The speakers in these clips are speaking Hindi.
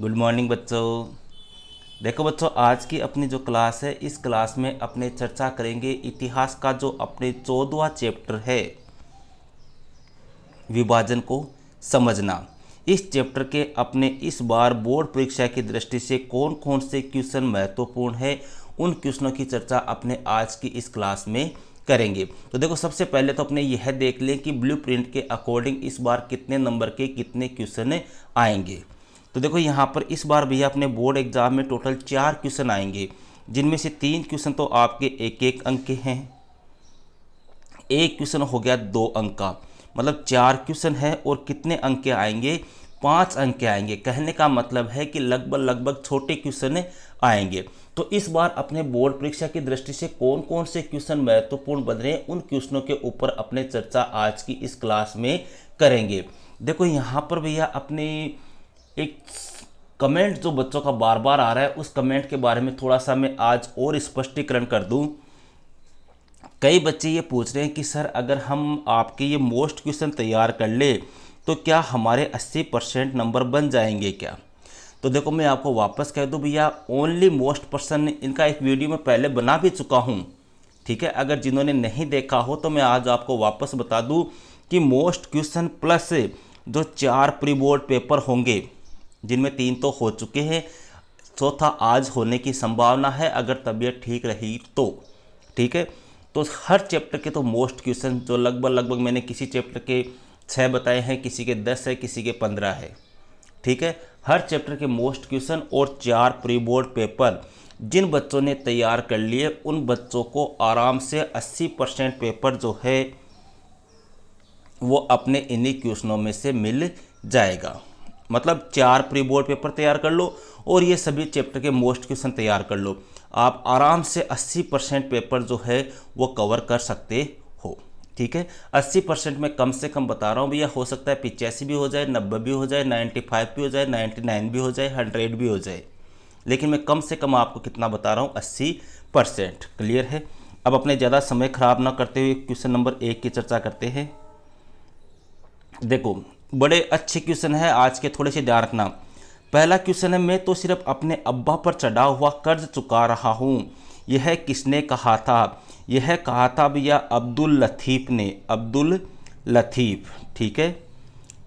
गुड मॉर्निंग बच्चों देखो बच्चों आज की अपनी जो क्लास है इस क्लास में अपने चर्चा करेंगे इतिहास का जो अपने चौदवा चैप्टर है विभाजन को समझना इस चैप्टर के अपने इस बार बोर्ड परीक्षा की दृष्टि से कौन कौन से क्वेश्चन महत्वपूर्ण है उन क्वेश्चनों की चर्चा अपने आज की इस क्लास में करेंगे तो देखो सबसे पहले तो अपने यह देख लें कि ब्लूप्रिंट के अकॉर्डिंग इस बार कितने नंबर के कितने क्वेश्चन आएंगे तो देखो यहाँ पर इस बार भैया अपने बोर्ड एग्ज़ाम में टोटल चार क्वेश्चन आएंगे जिनमें से तीन क्वेश्चन तो आपके एक एक अंक के हैं एक क्वेश्चन हो गया दो अंक का मतलब चार क्वेश्चन है और कितने अंक के आएंगे पाँच अंक के आएंगे कहने का मतलब है कि लगभग लगभग छोटे क्वेश्चन आएंगे तो इस बार अपने बोर्ड परीक्षा की दृष्टि से कौन कौन से क्वेश्चन महत्वपूर्ण बन रहे हैं उन क्वेश्चनों के ऊपर अपने चर्चा आज की इस क्लास में करेंगे देखो यहाँ पर भैया अपने एक कमेंट जो बच्चों का बार बार आ रहा है उस कमेंट के बारे में थोड़ा सा मैं आज और स्पष्टीकरण कर दूं कई बच्चे ये पूछ रहे हैं कि सर अगर हम आपके ये मोस्ट क्वेश्चन तैयार कर ले तो क्या हमारे 80 परसेंट नंबर बन जाएंगे क्या तो देखो मैं आपको वापस कह दूँ भैया ओनली मोस्ट पर्सन इनका एक वीडियो मैं पहले बना भी चुका हूँ ठीक है अगर जिन्होंने नहीं देखा हो तो मैं आज आपको वापस बता दूँ कि मोस्ट क्वेश्चन प्लस जो चार प्री बोर्ड पेपर होंगे जिनमें तीन तो हो चुके हैं चौथा आज होने की संभावना है अगर तबीयत ठीक रही तो ठीक है तो हर चैप्टर के तो मोस्ट क्वेश्चन जो लगभग लगभग मैंने किसी चैप्टर के छः बताए हैं किसी के दस है किसी के पंद्रह है ठीक है हर चैप्टर के मोस्ट क्वेश्चन और चार प्री बोर्ड पेपर जिन बच्चों ने तैयार कर लिए उन बच्चों को आराम से 80 परसेंट पेपर जो है वो अपने इन्हीं क्वेश्चनों में से मिल जाएगा मतलब चार प्री बोर्ड पेपर तैयार कर लो और ये सभी चैप्टर के मोस्ट क्वेश्चन तैयार कर लो आप आराम से 80 परसेंट पेपर जो है वो कवर कर सकते हो ठीक है 80 परसेंट में कम से कम बता रहा हूँ भैया हो सकता है पिचासी भी हो जाए नब्बे भी हो जाए 95 भी हो जाए 99 भी हो जाए 100 भी हो जाए लेकिन मैं कम से कम आपको कितना बता रहा हूँ अस्सी परसेंट क्लियर है अब अपने ज़्यादा समय खराब ना करते हुए क्वेश्चन नंबर एक की चर्चा करते हैं देखो बड़े अच्छे क्वेश्चन है आज के थोड़े से ध्यान रखना पहला क्वेश्चन है मैं तो सिर्फ अपने अब्बा पर चढ़ा हुआ कर्ज चुका रहा हूँ यह किसने कहा था यह कहा था भैया अब्दुल लतीफ़ ने अब्दुल लतीफ़ ठीक है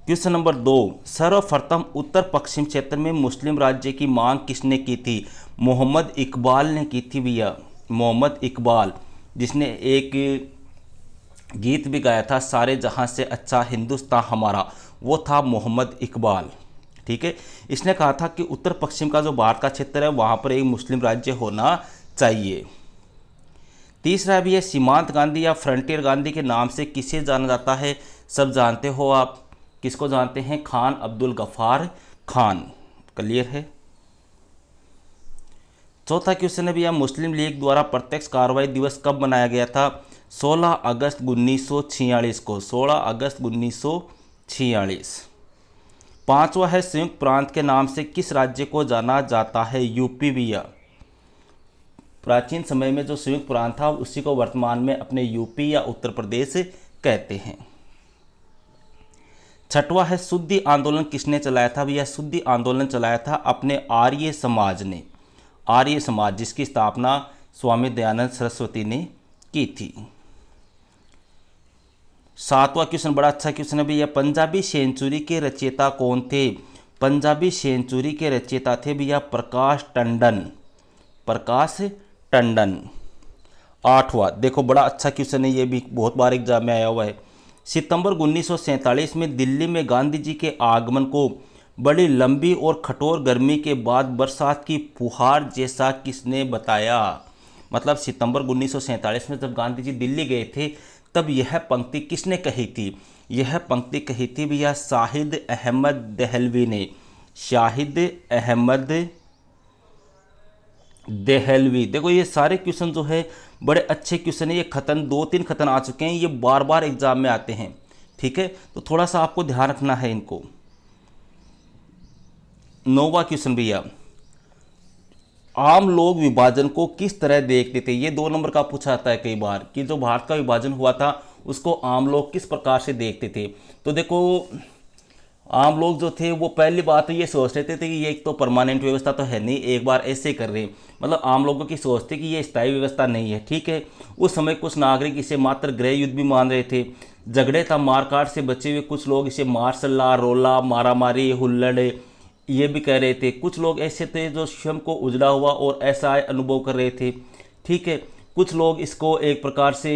क्वेश्चन नंबर दो सर्वप्रथम उत्तर पश्चिम क्षेत्र में मुस्लिम राज्य की मांग किसने की थी मोहम्मद इकबाल ने की थी भैया मोहम्मद इकबाल जिसने एक गीत भी गाया था सारे जहां से अच्छा हिंदुस्तान हमारा वो था मोहम्मद इकबाल ठीक है इसने कहा था कि उत्तर पश्चिम का जो भारत का क्षेत्र है वहाँ पर एक मुस्लिम राज्य होना चाहिए तीसरा भी है सीमांत गांधी या फ्रंटियर गांधी के नाम से किसे जाना जाता है सब जानते हो आप किसको जानते हैं खान अब्दुल गफ़ार खान क्लियर है चौथा क्वेश्चन है भैया मुस्लिम लीग द्वारा प्रत्यक्ष कार्रवाई दिवस कब मनाया गया था 16 अगस्त उन्नीस को 16 अगस्त उन्नीस छियालीस पांचवा है संयुक्त प्रांत के नाम से किस राज्य को जाना जाता है यूपी या प्राचीन समय में जो संयुक्त प्रांत था उसी को वर्तमान में अपने यूपी या उत्तर प्रदेश कहते हैं छठवा है शुद्धि आंदोलन किसने चलाया था भैया शुद्धि आंदोलन चलाया था अपने आर्य समाज ने आर्य समाज जिसकी स्थापना स्वामी दयानंद सरस्वती ने की थी सातवां क्वेश्चन बड़ा अच्छा क्वेश्चन है भैया पंजाबी सेंचुरी के रचयिता कौन थे पंजाबी सेंचुरी के रचयिता थे भैया प्रकाश टंडन प्रकाश टंडन आठवां देखो बड़ा अच्छा क्वेश्चन है ये भी बहुत बार एग्जाम में आया हुआ है सितंबर उन्नीस में दिल्ली में गांधी जी के आगमन को बड़ी लंबी और कठोर गर्मी के बाद बरसात की फुहार जैसा किसने बताया मतलब सितंबर उन्नीस में जब गांधी जी दिल्ली गए थे तब यह पंक्ति किसने कही थी यह पंक्ति कही थी भैया शाहिद अहमद दहलवी ने शाहिद अहमद दहलवी देखो ये सारे क्वेश्चन जो है बड़े अच्छे क्वेश्चन है ये खतन दो तीन खतन आ चुके हैं ये बार बार एग्जाम में आते हैं ठीक है तो थोड़ा सा आपको ध्यान रखना है इनको नोवा क्वेश्चन भैया आम लोग विभाजन को किस तरह देखते थे ये दो नंबर का पूछा जाता है कई बार कि जो भारत का विभाजन हुआ था उसको आम लोग किस प्रकार से देखते थे तो देखो आम लोग जो थे वो पहली बात तो ये सोच रहे थे, थे कि ये एक तो परमानेंट व्यवस्था तो है नहीं एक बार ऐसे कर रहे मतलब आम लोगों की सोच थी कि ये स्थायी व्यवस्था नहीं है ठीक है उस समय कुछ नागरिक इसे मात्र गृह युद्ध भी मान रहे थे झगड़े था मारकाट से बचे हुए कुछ लोग इसे मार्शल ला रोला मारामारी हुल्लड़ ये भी कह रहे थे कुछ लोग ऐसे थे जो स्वयं को उजड़ा हुआ और ऐसा अनुभव कर रहे थे ठीक है कुछ लोग इसको एक प्रकार से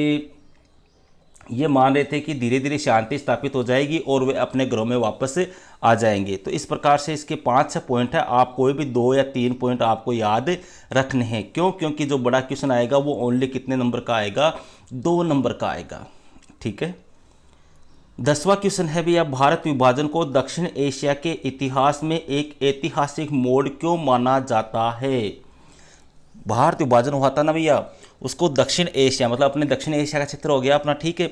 ये मान रहे थे कि धीरे धीरे शांति स्थापित हो जाएगी और वे अपने घरों में वापस आ जाएंगे तो इस प्रकार से इसके पाँच छः पॉइंट है आप कोई भी दो या तीन पॉइंट आपको याद रखने हैं क्यों क्योंकि जो बड़ा क्वेश्चन आएगा वो ओनली कितने नंबर का आएगा दो नंबर का आएगा ठीक है दसवां क्वेश्चन है भैया भारत विभाजन को दक्षिण एशिया के इतिहास में एक ऐतिहासिक मोड़ क्यों माना जाता है भारत विभाजन हुआ था ना भैया उसको दक्षिण एशिया मतलब अपने दक्षिण एशिया का क्षेत्र हो गया अपना ठीक है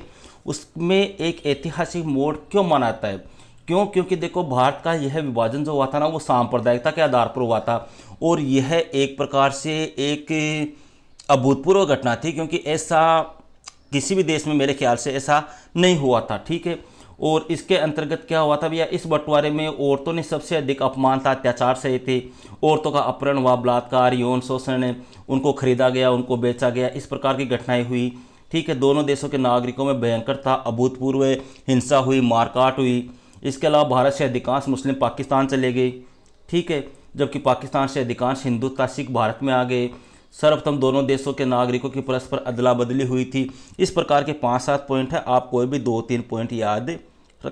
उसमें एक ऐतिहासिक मोड़ क्यों माना जाता है क्यों क्योंकि देखो भारत का यह विभाजन जो हुआ था ना वो सांप्रदायिकता के आधार पर हुआ था और यह एक प्रकार से एक अभूतपूर्व घटना थी क्योंकि ऐसा किसी भी देश में मेरे ख्याल से ऐसा नहीं हुआ था ठीक है और इसके अंतर्गत क्या हुआ था भैया इस बंटवारे में औरतों ने सबसे अधिक अपमान था अत्याचार सहे थे औरतों का अपहरण व बलात्कार यौन शोषण उनको खरीदा गया उनको बेचा गया इस प्रकार की घटनाएं हुई ठीक है दोनों देशों के नागरिकों में भयंकर था अभूतपूर्व हिंसा हुई मारकाट हुई इसके अलावा भारत से अधिकांश मुस्लिम पाकिस्तान चले गए ठीक है जबकि पाकिस्तान से अधिकांश हिंदू था सिख भारत में आ गए सर्वप्रथम दोनों देशों के नागरिकों की परस्पर अदला बदली हुई थी इस प्रकार के पांच सात पॉइंट है आप कोई भी दो तीन पॉइंट याद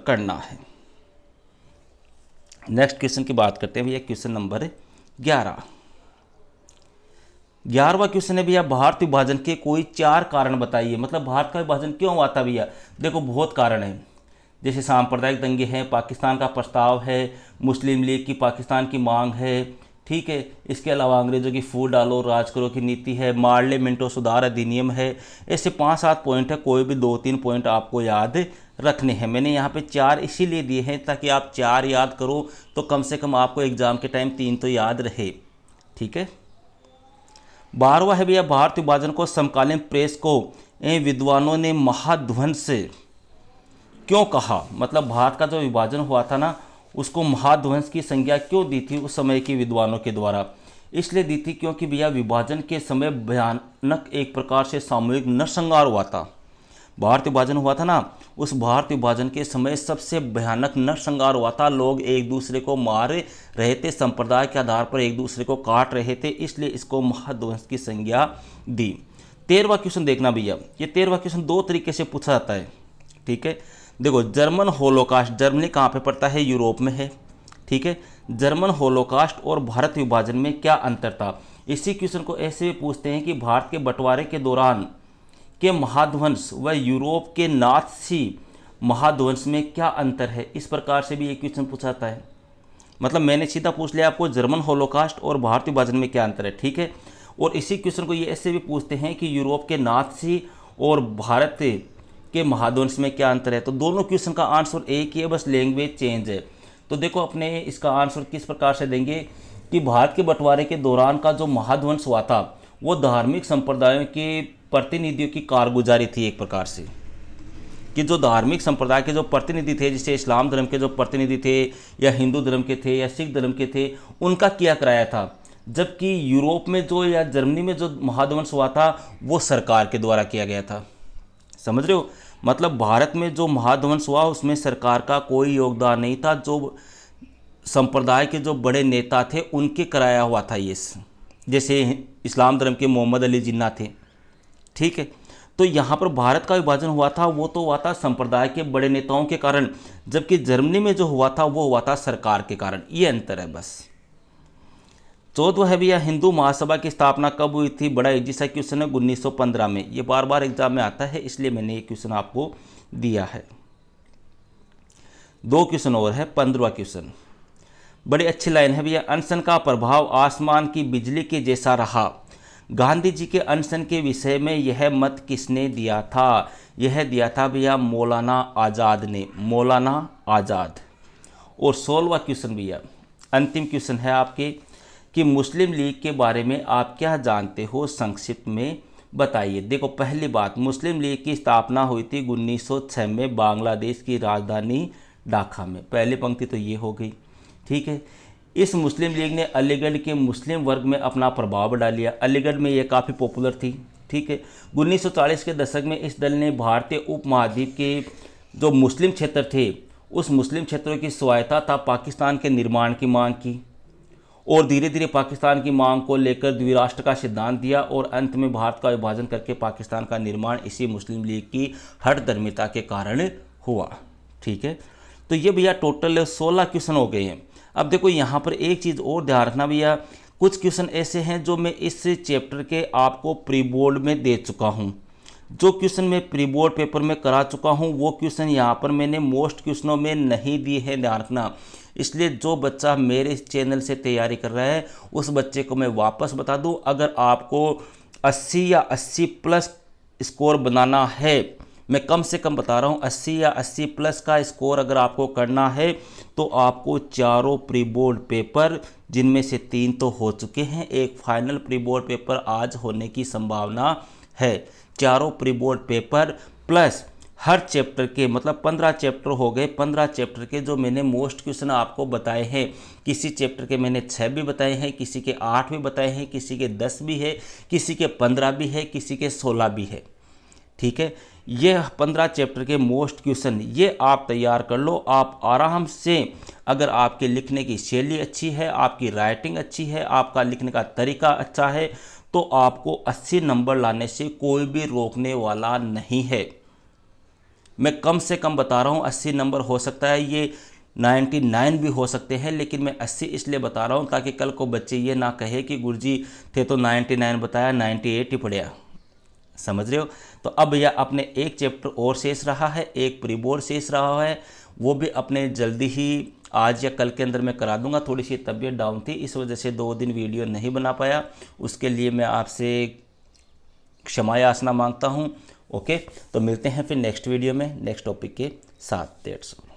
करना है नेक्स्ट क्वेश्चन की बात करते हैं भैया क्वेश्चन नंबर ग्यारह ग्यारहवा क्वेश्चन है भैया भारत विभाजन के कोई चार कारण बताइए मतलब भारत का विभाजन क्यों हुआ था भैया देखो बहुत कारण है जैसे सांप्रदायिक दंगे हैं पाकिस्तान का प्रस्ताव है मुस्लिम लीग की पाकिस्तान की मांग है ठीक है इसके अलावा अंग्रेजों की फूल डालो राज करो की नीति है मार्ले मिंटो सुधार अधिनियम है ऐसे पाँच सात पॉइंट है कोई भी दो तीन पॉइंट आपको याद रखने हैं मैंने यहाँ पे चार इसीलिए दिए हैं ताकि आप चार याद करो तो कम से कम आपको एग्ज़ाम के टाइम तीन तो याद रहे ठीक है बारहवा है भैया भारतीय विभाजन को समकालीन प्रेस को इन विद्वानों ने महाध्वंस से क्यों कहा मतलब भारत का जो विभाजन हुआ था ना उसको महाध्वंस की संज्ञा क्यों दी थी उस समय के विद्वानों के द्वारा इसलिए दी थी क्योंकि भैया विभाजन के समय भयानक एक प्रकार से सामूहिक नरसंहार हुआ था भारत विभाजन हुआ था ना उस भारत विभाजन के समय सबसे भयानक नरसंहार हुआ था लोग एक दूसरे को मार रहे थे संप्रदाय के आधार पर एक दूसरे को काट रहे थे इसलिए इसको महाध्वंस की संज्ञा दी तेरहवा क्वेश्चन देखना भैया ये तेरहवा क्वेश्चन दो तरीके से पूछा जाता है ठीक है देखो जर्मन होलोकास्ट जर्मनी कहाँ पे पड़ता है यूरोप में है ठीक है जर्मन होलोकास्ट और भारत विभाजन में क्या अंतर था इसी क्वेश्चन को ऐसे भी पूछते हैं कि भारत के बंटवारे के दौरान के महाध्वंस व यूरोप के नाथसी महाध्वंस में क्या अंतर है इस प्रकार से भी ये क्वेश्चन पूछाता है मतलब मैंने सीधा पूछ लिया आपको जर्मन होलोकास्ट और भारत विभाजन में क्या अंतर है ठीक है और इसी क्वेश्चन को ये ऐसे भी पूछते हैं कि यूरोप के नाथसी और भारत के महाद्वंश में क्या अंतर है तो दोनों क्वेश्चन का आंसर एक ही है बस लैंग्वेज चेंज है तो देखो अपने इसका आंसर किस प्रकार से देंगे कि भारत के बंटवारे के दौरान का जो महाध्वंश हुआ था वो धार्मिक संप्रदायों के प्रतिनिधियों की कारगुजारी थी एक प्रकार से कि जो धार्मिक संप्रदाय के जो प्रतिनिधि थे जिसे इस्लाम धर्म के जो प्रतिनिधि थे या हिंदू धर्म के थे या सिख धर्म के थे उनका किया कराया था जबकि यूरोप में जो या जर्मनी में जो महाध्वंश हुआ था वो सरकार के द्वारा किया गया था समझ रहे हो मतलब भारत में जो महाध्वंस हुआ उसमें सरकार का कोई योगदान नहीं था जो संप्रदाय के जो बड़े नेता थे उनके कराया हुआ था ये जैसे इस्लाम धर्म के मोहम्मद अली जिन्ना थे ठीक है तो यहाँ पर भारत का विभाजन हुआ था वो तो हुआ था संप्रदाय के बड़े नेताओं के कारण जबकि जर्मनी में जो हुआ था वो हुआ था सरकार के कारण ये अंतर है बस चौथ भैया हिंदू महासभा की स्थापना कब हुई थी बड़ा इजी सा क्वेश्चन है उन्नीस में ये बार बार एग्जाम में आता है इसलिए मैंने ये क्वेश्चन आपको दिया है दो क्वेश्चन और है पंद्रवा क्वेश्चन बड़ी अच्छी लाइन है भैया अनशन का प्रभाव आसमान की बिजली के जैसा रहा गांधी जी के अनशन के विषय में यह मत किसने दिया था यह दिया था भैया मौलाना आज़ाद ने मौलाना आज़ाद और सोलवा क्वेश्चन भैया अंतिम क्वेश्चन है आपके कि मुस्लिम लीग के बारे में आप क्या जानते हो संक्षिप्त में बताइए देखो पहली बात मुस्लिम लीग की स्थापना हुई थी उन्नीस में बांग्लादेश की राजधानी ढाका में पहली पंक्ति तो ये हो गई ठीक है इस मुस्लिम लीग ने अलीगढ़ के मुस्लिम वर्ग में अपना प्रभाव लिया अलीगढ़ में ये काफ़ी पॉपुलर थी ठीक है 1940 के दशक में इस दल ने भारतीय उप महाद्वीप के जो मुस्लिम क्षेत्र थे उस मुस्लिम क्षेत्रों की स्वायत्ता था पाकिस्तान के निर्माण की मांग की और धीरे धीरे पाकिस्तान की मांग को लेकर द्विराष्ट्र का सिद्धांत दिया और अंत में भारत का विभाजन करके पाकिस्तान का निर्माण इसी मुस्लिम लीग की हट धर्मिता के कारण हुआ ठीक है तो ये भैया टोटल सोलह क्वेश्चन हो गए हैं अब देखो यहाँ पर एक चीज़ और ध्यान रखना भैया कुछ क्वेश्चन ऐसे हैं जो मैं इस चैप्टर के आपको प्री बोर्ड में दे चुका हूँ जो क्वेश्चन मैं प्री बोर्ड पेपर में करा चुका हूँ वो क्वेश्चन यहाँ पर मैंने मोस्ट क्वेश्चनों में नहीं दिए हैं ध्यान रखना इसलिए जो बच्चा मेरे चैनल से तैयारी कर रहा है उस बच्चे को मैं वापस बता दूँ अगर आपको अस्सी या अस्सी प्लस स्कोर बनाना है मैं कम से कम बता रहा हूँ 80 या 80 प्लस का स्कोर अगर आपको करना है तो आपको चारों प्री बोर्ड पेपर जिनमें से तीन तो हो चुके हैं एक फाइनल प्री बोर्ड पेपर आज होने की संभावना है चारों प्री बोर्ड पेपर प्लस हर चैप्टर के मतलब पंद्रह चैप्टर हो गए पंद्रह चैप्टर के जो मैंने मोस्ट क्वेश्चन आपको बताए हैं किसी चैप्टर के मैंने छः भी बताए हैं किसी के आठ भी बताए हैं किसी के दस भी है किसी के पंद्रह भी है किसी के सोलह भी है ठीक है ये पंद्रह चैप्टर के मोस्ट क्वेश्चन ये आप तैयार कर लो आप आराम से अगर आपके लिखने की शैली अच्छी है आपकी राइटिंग अच्छी है आपका लिखने का तरीका अच्छा है तो आपको 80 नंबर लाने से कोई भी रोकने वाला नहीं है मैं कम से कम बता रहा हूँ 80 नंबर हो सकता है ये 99 भी हो सकते हैं लेकिन मैं 80 इसलिए बता रहा हूँ ताकि कल को बच्चे ये ना कहे कि गुरुजी थे तो नाइन बताया नाइन्टी ही पढ़िया समझ रहे हो तो अब यह अपने एक चैप्टर और शेष रहा है एक प्री बोर्ड शेष रहा है वो भी अपने जल्दी ही आज या कल के अंदर मैं करा दूंगा थोड़ी सी तबीयत डाउन थी इस वजह से दो दिन वीडियो नहीं बना पाया उसके लिए मैं आपसे क्षमा याचना मांगता हूँ ओके तो मिलते हैं फिर नेक्स्ट वीडियो में नेक्स्ट टॉपिक के साथ डेढ़ सौ